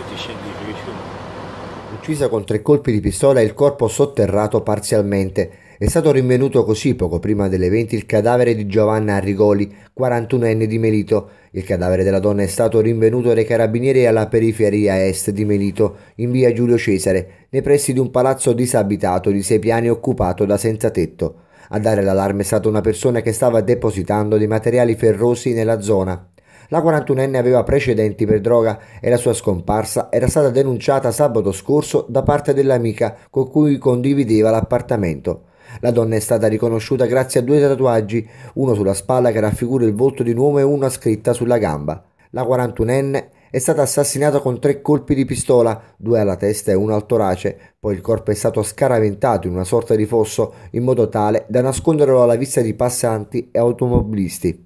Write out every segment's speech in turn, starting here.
progetti cioè, scientifici. Uccisa con tre colpi di pistola e il corpo sotterrato parzialmente. È stato rinvenuto così poco prima delle 20 il cadavere di Giovanna Arrigoli, 41enne di Melito. Il cadavere della donna è stato rinvenuto dai carabinieri alla periferia est di Melito, in via Giulio Cesare, nei pressi di un palazzo disabitato di sei piani occupato da senza tetto. A dare l'allarme è stata una persona che stava depositando dei materiali ferrosi nella zona. La 41enne aveva precedenti per droga e la sua scomparsa era stata denunciata sabato scorso da parte dell'amica con cui condivideva l'appartamento. La donna è stata riconosciuta grazie a due tatuaggi, uno sulla spalla che raffigura il volto di un uomo e uno scritta sulla gamba. La 41enne è stata assassinata con tre colpi di pistola, due alla testa e uno al torace, poi il corpo è stato scaraventato in una sorta di fosso in modo tale da nasconderlo alla vista di passanti e automobilisti.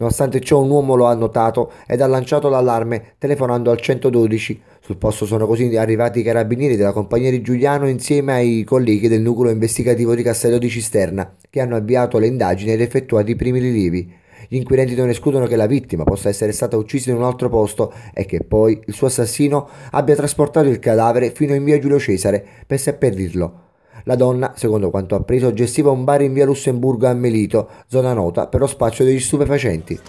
Nonostante ciò un uomo lo ha notato ed ha lanciato l'allarme telefonando al 112. Sul posto sono così arrivati i carabinieri della compagnia di Giuliano insieme ai colleghi del nucleo investigativo di Castello di Cisterna che hanno avviato le indagini ed effettuato i primi rilievi. Gli inquirenti non escludono che la vittima possa essere stata uccisa in un altro posto e che poi il suo assassino abbia trasportato il cadavere fino in via Giulio Cesare per seppellirlo. La donna, secondo quanto appreso, gestiva un bar in via Lussemburgo a Melito, zona nota per lo spaccio degli stupefacenti.